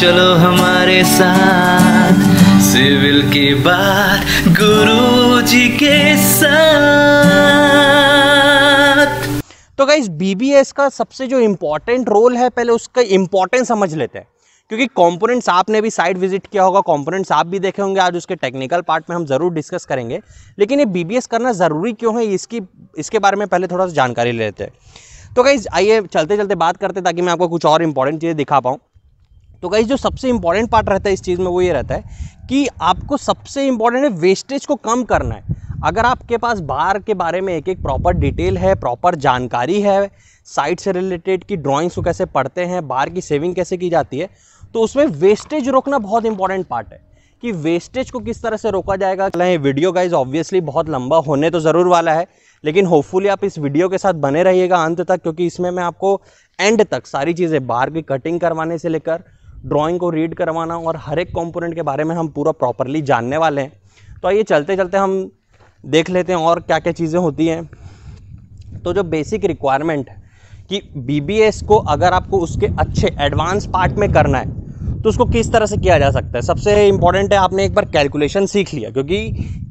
चलो हमारे साथ सिविल के बाद गुरु जी के साथ तो गाइज बीबीएस का सबसे जो इम्पोर्टेंट रोल है पहले उसका इम्पोर्टेंस समझ लेते हैं क्योंकि कंपोनेंट्स आपने भी साइट विजिट किया होगा कंपोनेंट्स आप भी देखे होंगे आज उसके टेक्निकल पार्ट में हम ज़रूर डिस्कस करेंगे लेकिन ये बीबीएस करना ज़रूरी क्यों है इसकी इसके बारे में पहले थोड़ा सा जानकारी लेते हैं तो गाइज आइए चलते चलते बात करते ताकि मैं आपको कुछ और इंपॉर्टेंट चीज़ें दिखा पाऊँ तो गाइज जो सबसे इंपॉर्टेंट पार्ट रहता है इस चीज़ में वो ये रहता है कि आपको सबसे इंपॉर्टेंट है वेस्टेज को कम करना है अगर आपके पास बार के बारे में एक एक प्रॉपर डिटेल है प्रॉपर जानकारी है साइट से रिलेटेड कि ड्राइंग्स को कैसे पढ़ते हैं बार की सेविंग कैसे की जाती है तो उसमें वेस्टेज रोकना बहुत इंपॉर्टेंट पार्ट है कि वेस्टेज को किस तरह से रोका जाएगा ये वीडियो गाइज ऑब्वियसली बहुत लंबा होने तो ज़रूर वाला है लेकिन होपफुली आप इस वीडियो के साथ बने रहिएगा अंत तक क्योंकि इसमें मैं आपको एंड तक सारी चीज़ें बार की कटिंग करवाने से लेकर ड्राइंग को रीड करवाना और हर एक कंपोनेंट के बारे में हम पूरा प्रॉपरली जानने वाले हैं तो आइए चलते चलते हम देख लेते हैं और क्या क्या चीज़ें होती हैं तो जो बेसिक रिक्वायरमेंट है कि बी को अगर आपको उसके अच्छे एडवांस पार्ट में करना है तो उसको किस तरह से किया जा सकता है सबसे इम्पॉर्टेंट है आपने एक बार कैलकुलेशन सीख लिया क्योंकि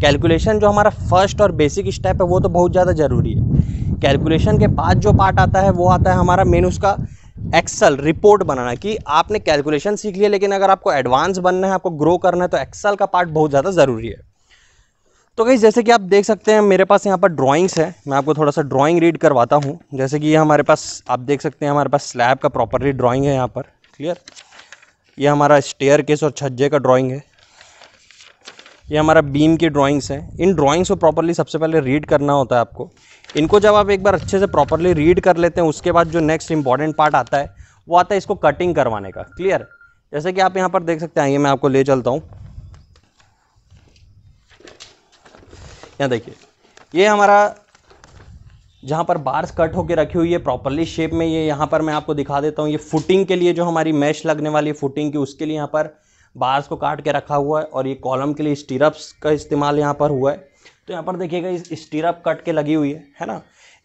कैलकुलेशन जो हमारा फर्स्ट और बेसिक स्टेप है वो तो बहुत ज़्यादा ज़रूरी है कैलकुलेशन के बाद जो पार्ट आता है वो आता है हमारा मेन उसका एक्सल रिपोर्ट बनाना कि आपने कैलकुलेशन सीख लिया लेकिन अगर आपको एडवांस बनना है आपको ग्रो करना है तो एक्सल का पार्ट बहुत ज़्यादा ज़रूरी है तो कहीं जैसे कि आप देख सकते हैं मेरे पास यहाँ पर ड्राइंग्स है मैं आपको थोड़ा सा ड्राइंग रीड करवाता हूँ जैसे कि ये हमारे पास आप देख सकते हैं हमारे पास स्लैब का प्रॉपरली ड्राइंग है यहाँ पर क्लियर ये हमारा स्टेयर केस और छज्जे का ड्राइंग है ये हमारा बीम की ड्राइंग्स है इन ड्राइंग्स को प्रॉपरली सबसे पहले रीड करना होता है आपको इनको जब आप एक बार अच्छे से प्रॉपरली रीड कर लेते हैं उसके बाद जो नेक्स्ट इंपॉर्टेंट पार्ट आता है वो आता है इसको कटिंग करवाने का क्लियर जैसे कि आप यहाँ पर देख सकते हैं ये मैं आपको ले चलता हूँ यहाँ देखिए ये हमारा जहाँ पर बार्स कट होकर रखी हुई है प्रॉपरली शेप में ये यहाँ पर मैं आपको दिखा देता हूँ ये फुटिंग के लिए जो हमारी मैश लगने वाली है फुटिंग की उसके लिए यहाँ पर बार्स को काट के रखा हुआ है और ये कॉलम के लिए स्टीरप्स का इस्तेमाल यहाँ पर हुआ है तो यहाँ पर देखिएगा इस स्टीरप कट के लगी हुई है है ना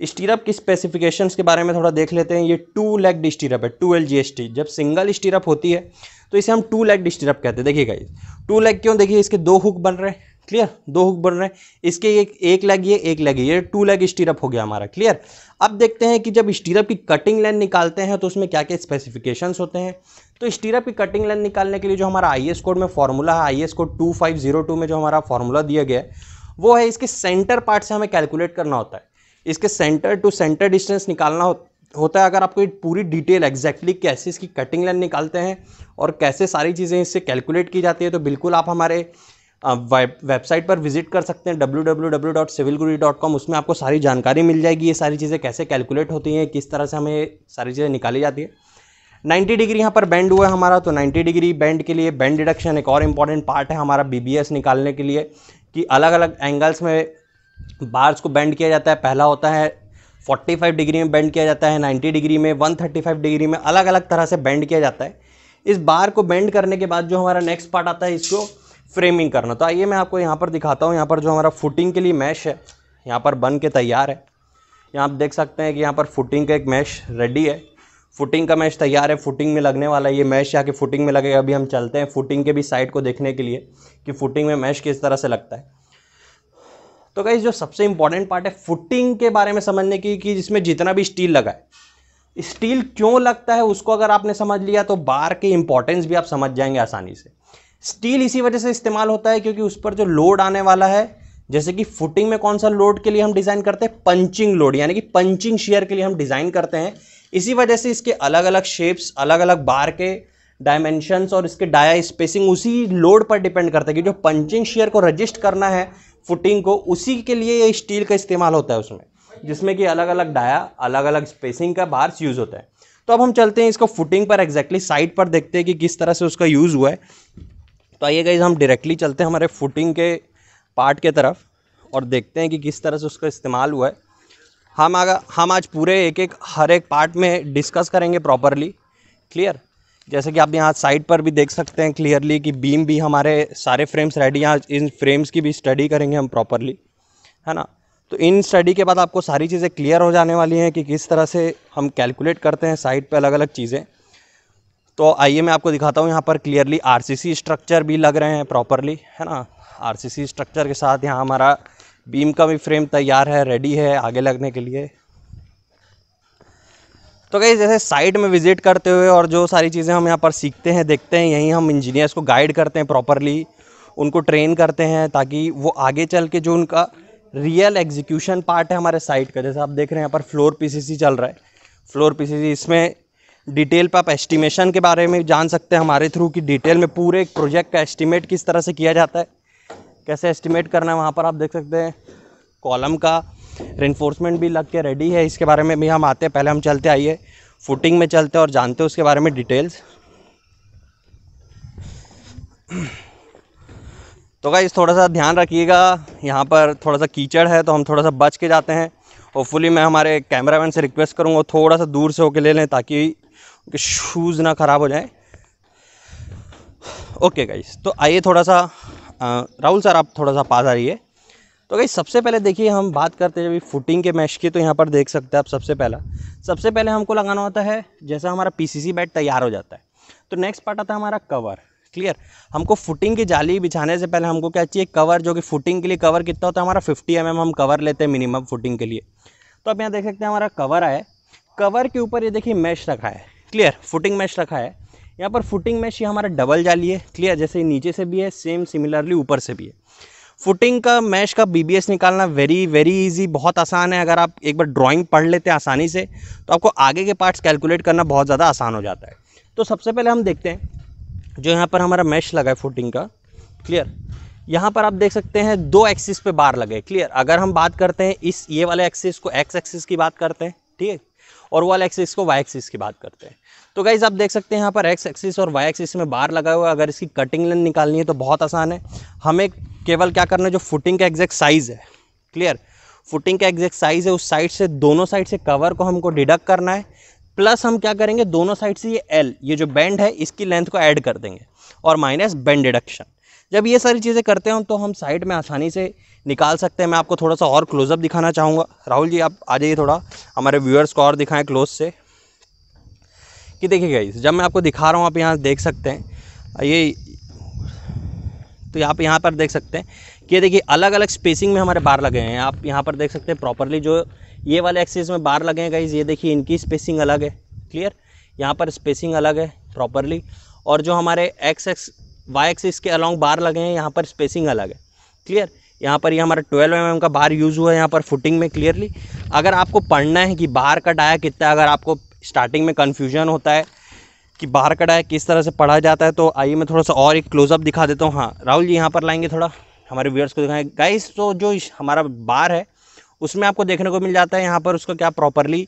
स्टीरप की स्पेसिफिकेशंस के बारे में थोड़ा देख लेते हैं ये टू लेग स्टीरप है टू एल जब सिंगल स्टीरप होती है तो इसे हम टू लेग स्टीरप कहते हैं देखिएगा इस टू लेग क्यों देखिए इसके दो हुक बन रहे हैं क्लियर दो हुक बन रहे हैं इसके एक एक लेग ये एक लेग ये टू लेग स्टीरअप हो गया हमारा क्लियर अब देखते हैं कि जब स्टीरअप की कटिंग लेंथ निकालते हैं तो उसमें क्या क्या स्पेसिफिकेशंस होते हैं तो स्टीरअप की कटिंग लेंथ निकालने के लिए जो हमारा आई एस कोड में फॉर्मूला है I S code two five zero two में जो हमारा फॉर्मूला दिया गया है वो है इसके सेंटर पार्ट से हमें कैलकुलेट करना होता है इसके सेंटर टू सेंटर डिस्टेंस निकालना होता होता है अगर आपको ये पूरी डिटेल एग्जैक्टली exactly कैसे इसकी कटिंग लाइन निकालते हैं और कैसे सारी चीज़ें इससे कैलकुलेट की जाती है तो बिल्कुल आप हमारे वेबसाइट पर विजिट कर सकते हैं कॉम उसमें आपको सारी जानकारी मिल जाएगी ये सारी चीज़ें कैसे कैलकुलेट होती हैं किस तरह से हमें सारी चीज़ें निकाली जाती है 90 डिग्री यहाँ पर बैंड हुआ है हमारा तो 90 डिग्री बैंड के लिए बैंड डिडक्शन एक और इम्पॉर्टेंट पार्ट है हमारा बी निकालने के लिए कि अलग अलग एंगल्स में बार्स को बैंड किया जाता है पहला होता है 45 डिग्री में बैंड किया जाता है 90 डिग्री में 135 डिग्री में अलग अलग तरह से बैंड किया जाता है इस बार को बैंड करने के बाद जो हमारा नेक्स्ट पार्ट आता है इसको फ्रेमिंग करना तो आइए मैं आपको यहाँ पर दिखाता हूँ यहाँ पर जो हमारा फुटिंग के लिए मैश है यहाँ पर बन के तैयार है यहाँ आप देख सकते हैं कि यहाँ पर फुटिंग का एक मैश रेडी है फुटिंग का मैच तैयार है फुटिंग में लगने वाला है ये मैच यहाँ के फुटिंग में लगेगा अभी हम चलते हैं फुटिंग के भी साइड को देखने के लिए कि फुटिंग में मैच किस तरह से लगता है तो गाइज जो सबसे इंपॉर्टेंट पार्ट है फुटिंग के बारे में समझने की कि जिसमें जितना भी स्टील लगा है स्टील क्यों लगता है उसको अगर आपने समझ लिया तो बार के इंपॉर्टेंस भी आप समझ जाएंगे आसानी से स्टील इसी वजह से इस्तेमाल होता है क्योंकि उस पर जो लोड आने वाला है जैसे कि फुटिंग में कौन सा लोड के लिए हम डिज़ाइन करते हैं पंचिंग लोड यानी कि पंचिंग शेयर के लिए हम डिज़ाइन करते हैं इसी वजह से इसके अलग अलग शेप्स अलग अलग बार के डायमेंशंस और इसके डाया स्पेसिंग उसी लोड पर डिपेंड करता है कि जो पंचिंग शेयर को रजिस्ट करना है फुटिंग को उसी के लिए ये स्टील का इस्तेमाल होता है उसमें जिसमें कि अलग अलग डाया अलग अलग स्पेसिंग का बार्स यूज़ होता है तो अब हम चलते हैं इसको फुटिंग पर एग्जैक्टली साइड पर देखते हैं कि किस तरह से उसका यूज़ हुआ है तो आइए गाइज हम डायरेक्टली चलते हैं हमारे फुटिंग के पार्ट के तरफ और देखते हैं कि किस तरह से उसका इस्तेमाल हुआ है हम आगा हम आज पूरे एक एक हर एक पार्ट में डिस्कस करेंगे प्रॉपरली क्लियर जैसे कि आप यहाँ साइड पर भी देख सकते हैं क्लियरली कि बीम भी हमारे सारे फ्रेम्स रेडी यहाँ इन फ्रेम्स की भी स्टडी करेंगे हम प्रॉपरली है ना तो इन स्टडी के बाद आपको सारी चीज़ें क्लियर हो जाने वाली हैं कि किस तरह से हम कैलकुलेट करते हैं साइड पे अलग अलग चीज़ें तो आइए मैं आपको दिखाता हूँ यहाँ पर क्लियरली आरसीसी स्ट्रक्चर भी लग रहे हैं प्रॉपरली है ना आरसीसी स्ट्रक्चर के साथ यहाँ हमारा बीम का भी फ्रेम तैयार है रेडी है आगे लगने के लिए तो कहीं जैसे साइट में विजिट करते हुए और जो सारी चीज़ें हम यहाँ पर सीखते हैं देखते हैं यहीं हम इंजीनियर्स को गाइड करते हैं प्रॉपरली उनको ट्रेन करते हैं ताकि वो आगे चल के जो उनका रियल एग्जीक्यूशन पार्ट है हमारे साइट का जैसे आप देख रहे हैं यहाँ पर फ्लोर पीसीसी चल रहा है फ्लोर पीसीसी इसमें डिटेल पर आप एस्टिमेशन के बारे में जान सकते हैं हमारे थ्रू कि डिटेल में पूरे प्रोजेक्ट का एस्टिमेट किस तरह से किया जाता है कैसे एस्टिमेट करना है वहाँ पर आप देख सकते हैं कॉलम का रेनफोर्समेंट भी लग के रेडी है इसके बारे में भी हम आते हैं पहले हम चलते आइए फुटिंग में चलते हैं और जानते हैं उसके बारे में डिटेल्स तो गाइस थोड़ा सा ध्यान रखिएगा यहाँ पर थोड़ा सा कीचड़ है तो हम थोड़ा सा बच के जाते हैं होपफुली मैं हमारे कैमरामैन से रिक्वेस्ट करूँगा थोड़ा सा दूर से होके ले लें ताकि उनके शूज़ ना ख़राब हो जाए ओके गाइस तो आइए थोड़ा सा राहुल सर आप थोड़ा सा पास आ रही है तो भाई सबसे पहले देखिए हम बात करते हैं जब फुटिंग के मैश की तो यहाँ पर देख सकते हैं आप सबसे पहला सबसे पहले हमको लगाना होता है जैसा हमारा पीसीसी बैट तैयार हो जाता है तो नेक्स्ट पार्ट आता है हमारा कवर क्लियर हमको फुटिंग की जाली बिछाने से पहले हमको क्या चाहिए कवर जो कि फुटिंग के लिए कवर कितना होता है हमारा फिफ्टी एम mm हम कवर लेते हैं मिनिमम फुटिंग के लिए तो आप यहाँ देख सकते हैं हमारा कवर आया कवर के ऊपर ये देखिए मैश रखा है क्लियर फुटिंग मैश रखा है यहाँ पर फुटिंग मैश ये हमारा डबल जाली है क्लियर जैसे नीचे से भी है सेम सिमिलरली ऊपर से भी है फुटिंग का मैश का बीबीएस निकालना वेरी वेरी इजी बहुत आसान है अगर आप एक बार ड्राइंग पढ़ लेते हैं आसानी से तो आपको आगे के पार्ट्स कैलकुलेट करना बहुत ज़्यादा आसान हो जाता है तो सबसे पहले हम देखते हैं जो यहाँ पर हमारा मैश लगा है फुटिंग का क्लियर यहाँ पर आप देख सकते हैं दो एक्सिस पे बार लगे क्लियर अगर हम बात करते हैं इस ये वाले एक्सिस को एक्स एक्सिस की बात करते हैं ठीक है और वाल एक्सिस को वाई एक्सिस की बात करते हैं तो गाइज़ आप देख सकते हैं यहाँ पर एक्स एक्सिस और वाई एक्सिस में बार लगा हुआ है अगर इसकी कटिंग लेंथ निकालनी है तो बहुत आसान है हमें केवल क्या करना है जो फुटिंग का एग्जैक्ट साइज़ है क्लियर फुटिंग का एग्जैक्ट साइज़ है उस साइड से दोनों साइड से कवर को हमको डिडक्ट करना है प्लस हम क्या करेंगे दोनों साइड से ये एल ये जो बैंड है इसकी लेंथ को ऐड कर देंगे और माइनस बैंड डिडक्शन जब ये सारी चीज़ें करते हैं तो हम साइड में आसानी से निकाल सकते हैं मैं आपको थोड़ा सा और क्लोजअप दिखाना चाहूँगा राहुल जी आप आ जाइए थोड़ा हमारे व्यूअर्स को और दिखाएं क्लोज से कि देखिए गाइस जब मैं आपको दिखा रहा हूँ आप यहाँ देख सकते हैं ये तो आप यहाँ पर देख सकते हैं कि देखिए अलग अलग स्पेसिंग में हमारे बार लगे हैं आप यहाँ पर देख सकते हैं प्रॉपरली जो ये वाले एक्सेस में बार लगे हैं गाइज़ ये देखिए इनकी स्पेसिंग अलग है क्लियर यहाँ पर स्पेसिंग अलग है प्रॉपरली और जो हमारे एक्स एक्स वाई एक्सिस के अलॉन्ग बार लगे हैं यहाँ पर स्पेसिंग अलग है क्लियर यहाँ पर ये यह हमारा ट्वेल्व एम mm का बार यूज़ हुआ है यहाँ पर फुटिंग में क्लियरली अगर आपको पढ़ना है कि बाहर का डाया कितना अगर आपको स्टार्टिंग में कन्फ्यूजन होता है कि बाहर का डाया किस तरह से पढ़ा जाता है तो आइए मैं थोड़ा सा और एक क्लोजअप दिखा देता हूँ हाँ राहुल जी यहाँ पर लाएंगे थोड़ा हमारे व्यूअर्स को दिखाएँ गाइस तो जो हमारा बार है उसमें आपको देखने को मिल जाता है यहाँ पर उसको क्या प्रॉपरली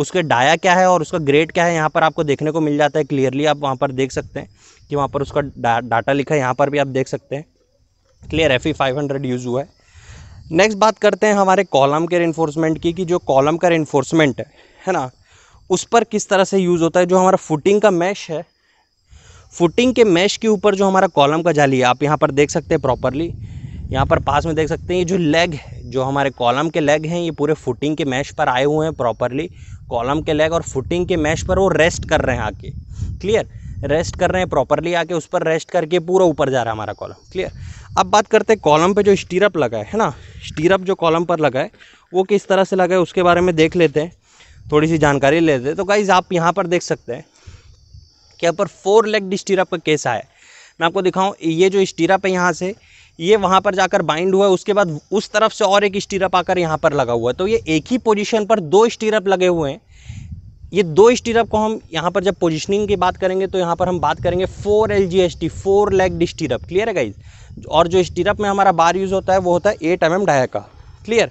उसके डाया क्या है और उसका ग्रेड क्या है यहाँ पर आपको देखने को मिल जाता है क्लियरली आप वहाँ पर देख सकते हैं कि वहाँ पर उसका डा, डाटा लिखा है यहाँ पर भी आप देख सकते हैं clear F E five hundred use हुआ है नेक्स्ट बात करते हैं हमारे कॉलम के इन्फोर्समेंट की कि जो कॉलम का इन्फोर्समेंट है है ना उस पर किस तरह से यूज़ होता है जो हमारा फुटिंग का मैश है फुटिंग के मैश के ऊपर जो हमारा कॉलम का जाली है आप यहाँ पर देख सकते हैं प्रॉपरली यहाँ पर पास में देख सकते हैं ये जो लेग है जो हमारे कॉलम के लेग हैं ये पूरे फुटिंग के मैश पर आए हुए हैं प्रॉपरली कॉलम के लेग और फुटिंग के मैश पर वो रेस्ट कर रहे हैं आके क्लियर रेस्ट कर रहे हैं प्रॉपरली आके उस पर रेस्ट करके पूरा ऊपर जा रहा है हमारा कॉलम क्लियर अब बात करते हैं कॉलम पे जो स्टीरअप लगा है है ना स्टीरअप जो कॉलम पर लगा है वो किस तरह से लगा है उसके बारे में देख लेते हैं थोड़ी सी जानकारी लेते हैं तो गाइज़ आप यहाँ पर देख सकते हैं कि यहाँ पर फोर लेग स्टीरअप का कैसा है मैं आपको दिखाऊँ ये जो स्टीरअप है यहाँ से ये वहाँ पर जाकर बाइंड हुआ है उसके बाद उस तरफ से और एक स्टीरअप आकर यहाँ पर लगा हुआ है तो ये एक ही पोजिशन पर दो स्टीरअप लगे हुए हैं ये दो स्टीरअप को हम यहाँ पर जब पोजिशनिंग की बात करेंगे तो यहाँ पर हम बात करेंगे four L G S T four leg stirrup clear है गाइज और जो स्टीरअप में हमारा बार यूज़ होता है वो होता है एट एम एम डाया का क्लियर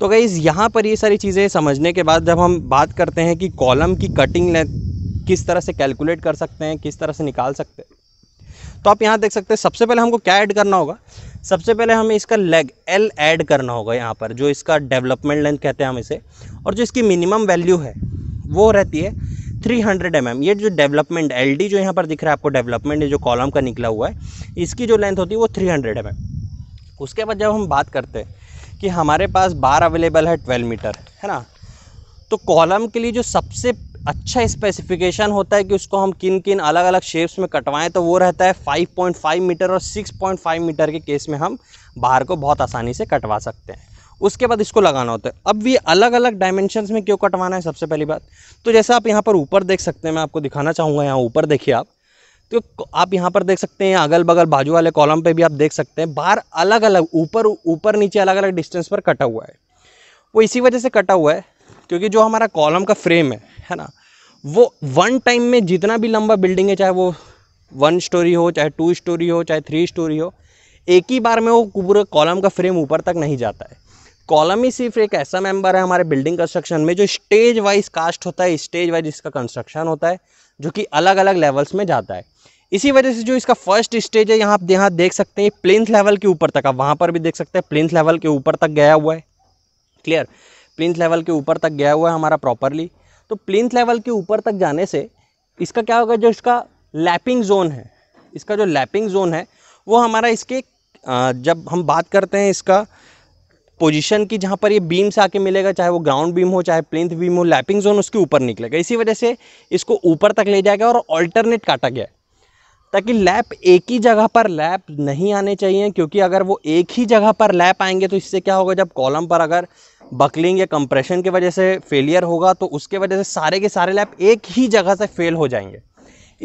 तो गाइज यहाँ पर ये सारी चीज़ें समझने के बाद जब हम बात करते हैं कि कॉलम की कटिंग लेंथ किस तरह से कैलकुलेट कर सकते हैं किस तरह से निकाल सकते हैं तो आप यहाँ देख सकते हैं सबसे पहले हमको क्या ऐड करना होगा सबसे पहले हमें इसका लेग एल ऐड करना होगा यहाँ पर जो इसका डेवलपमेंट लेंथ कहते हैं हम इसे और जो इसकी मिनिमम वैल्यू है वो रहती है 300 हंड्रेड mm ये जो डेवलपमेंट एल डी जो यहाँ पर दिख रहा है आपको डेवलपमेंट जो कॉलम का निकला हुआ है इसकी जो लेंथ होती है वो 300 हंड्रेड mm उसके बाद जब हम बात करते हैं कि हमारे पास बार अवेलेबल है 12 मीटर है ना तो कॉलम के लिए जो सबसे अच्छा स्पेसिफिकेशन होता है कि उसको हम किन किन अलग अलग शेप्स में कटवाएं तो वो रहता है 5.5 मीटर और 6.5 मीटर के केस में हम बाहर को बहुत आसानी से कटवा सकते हैं उसके बाद इसको लगाना होता है अब ये अलग अलग डायमेंशंस में क्यों कटवाना है सबसे पहली बात तो जैसे आप यहाँ पर ऊपर देख सकते हैं मैं आपको दिखाना चाहूँगा यहाँ ऊपर देखिए आप तो आप यहाँ पर देख सकते हैं अगल बगल बाजू वाले कॉलम पर भी आप देख सकते हैं बाहर अलग अलग ऊपर ऊपर नीचे अलग अलग डिस्टेंस पर कटा हुआ है वो इसी वजह से कटा हुआ है क्योंकि जो हमारा कॉलम का फ्रेम है है ना वो वन टाइम में जितना भी लंबा बिल्डिंग है चाहे वो वन स्टोरी हो चाहे टू स्टोरी हो चाहे थ्री स्टोरी हो एक ही बार में वो पूरे कॉलम का फ्रेम ऊपर तक नहीं जाता है कॉलम ही सिर्फ एक ऐसा मेंबर है हमारे बिल्डिंग कंस्ट्रक्शन में जो स्टेज वाइज कास्ट होता है स्टेज वाइज इसका कंस्ट्रक्शन होता है जो कि अलग अलग लेवल्स में जाता है इसी वजह से जो इसका फर्स्ट स्टेज है यहाँ आप यहाँ देख सकते हैं प्लेन्थ लेवल के ऊपर तक आप वहाँ पर भी देख सकते हैं प्लेन्थ लेवल के ऊपर तक गया हुआ है क्लियर प्लिंथ लेवल के ऊपर तक गया हुआ है हमारा प्रॉपरली तो प्लिंथ लेवल के ऊपर तक जाने से इसका क्या होगा जो इसका लैपिंग जोन है इसका जो लैपिंग जोन है वो हमारा इसके जब हम बात करते हैं इसका पोजीशन की जहाँ पर ये बीम से आके मिलेगा चाहे वो ग्राउंड बीम हो चाहे प्लिंथ बीम हो लैपिंग जोन उसके ऊपर निकलेगा इसी वजह से इसको ऊपर तक ले जाएगा और ऑल्टरनेट काटा गया ताकि लैप एक ही जगह पर लैप नहीं आने चाहिए क्योंकि अगर वो एक ही जगह पर लैप आएंगे तो इससे क्या होगा जब कॉलम पर अगर बकलिंग या कंप्रेशन की वजह से फेलियर होगा तो उसके वजह से सारे के सारे लैब एक ही जगह से फेल हो जाएंगे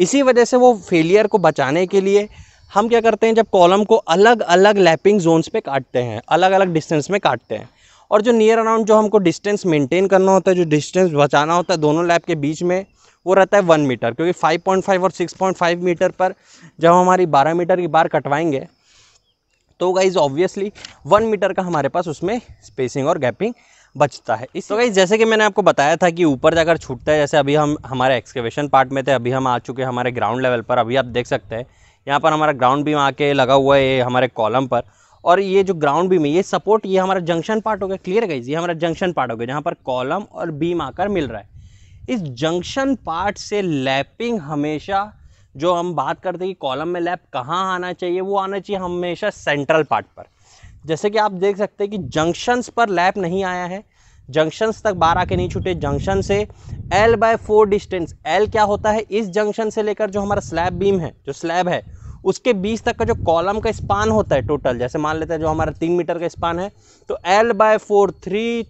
इसी वजह से वो फेलियर को बचाने के लिए हम क्या करते हैं जब कॉलम को अलग अलग लैपिंग जोन्स पे काटते हैं अलग अलग डिस्टेंस में काटते हैं और जो नियर अराउंड जो हमको डिस्टेंस मेंटेन करना होता है जो डिस्टेंस बचाना होता है दोनों लैब के बीच में वो रहता है वन मीटर क्योंकि 5.5 और 6.5 मीटर पर जब हमारी 12 मीटर की बार कटवाएंगे तो गाइज ऑब्वियसली वन मीटर का हमारे पास उसमें स्पेसिंग और गैपिंग बचता है इस तो गाइज जैसे कि मैंने आपको बताया था कि ऊपर जाकर छूटता है जैसे अभी हम हमारे एक्सकेवेशन पार्ट में थे अभी हम आ चुके हैं हमारे ग्राउंड लेवल पर अभी आप देख सकते हैं यहाँ पर हमारा ग्राउंड बीम आके लगा हुआ है हमारे कॉलम पर और ये जो ग्राउंड बीम है ये सपोर्ट ये हमारा जंक्शन पार्ट हो गया क्लियर गाइज ये हमारा जंक्शन पार्ट हो गया जहाँ पर कॉलम और बीम आकर मिल रहा है इस जंक्शन पार्ट से लैपिंग हमेशा जो हम बात करते हैं कि कॉलम में लैब कहाँ आना चाहिए वो आना चाहिए हमेशा सेंट्रल पार्ट पर जैसे कि आप देख सकते हैं कि जंक्शंस पर लैब नहीं आया है जंक्शंस तक बार आके नहीं छूटे जंक्शन से L by four distance L क्या होता है इस जंक्शन से लेकर जो हमारा स्लैब बीम है जो स्लैब है उसके बीच तक का जो कॉलम का स्पान होता है टोटल जैसे मान लेते हैं जो हमारा तीन मीटर का स्पान है तो L by four three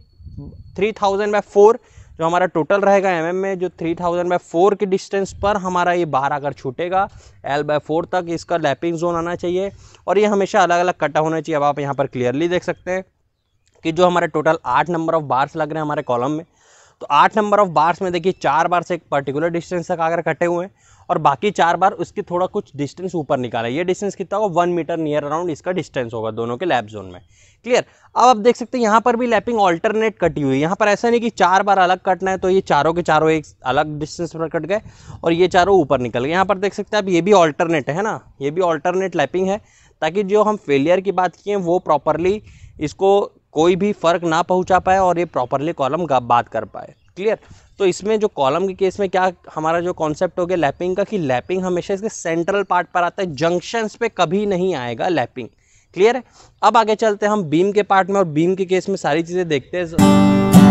three thousand by four जो हमारा टोटल रहेगा एम में जो थ्री थाउजेंड बाई फोर के डिस्टेंस पर हमारा ये बाहर आकर छूटेगा एल बाय फोर तक इसका लैपिंग जोन आना चाहिए और ये हमेशा अलग अलग कटा होना चाहिए अब आप यहाँ पर क्लियरली देख सकते हैं कि जो हमारे टोटल आठ नंबर ऑफ बार्स लग रहे हैं हमारे कॉलम में तो आठ नंबर ऑफ बार्स में देखिए चार बार से एक पर्टिकुलर डिस्टेंस तक आकर कटे हुए हैं और बाकी चार बार उसके थोड़ा कुछ डिस्टेंस ऊपर निकाला ये डिस्टेंस कितना होगा वन मीटर नियर अराउंड इसका डिस्टेंस होगा दोनों के लैप जोन में क्लियर अब आप देख सकते हैं यहाँ पर भी लैपिंग ऑल्टरनेट कटी हुई है यहाँ पर ऐसा नहीं कि चार बार अलग कटना है तो ये चारों के चारों एक अलग डिस्टेंस पर कट गए और ये चारों ऊपर निकल गए यहाँ पर देख सकते हैं आप ये भी ऑल्टरनेट है ना ये भी ऑल्टरनेट लैपिंग है ताकि जो हम फेलियर की बात किए वो प्रॉपरली इसको कोई भी फ़र्क ना पहुंचा पाए और ये प्रॉपरली कॉलम बात कर पाए क्लियर तो इसमें जो कॉलम के केस में क्या हमारा जो कॉन्सेप्ट हो गया लैपिंग का कि लैपिंग हमेशा इसके सेंट्रल पार्ट पर आता है जंक्शंस पे कभी नहीं आएगा लैपिंग क्लियर है अब आगे चलते हैं हम बीम के पार्ट में और बीम के केस में सारी चीज़ें देखते हैं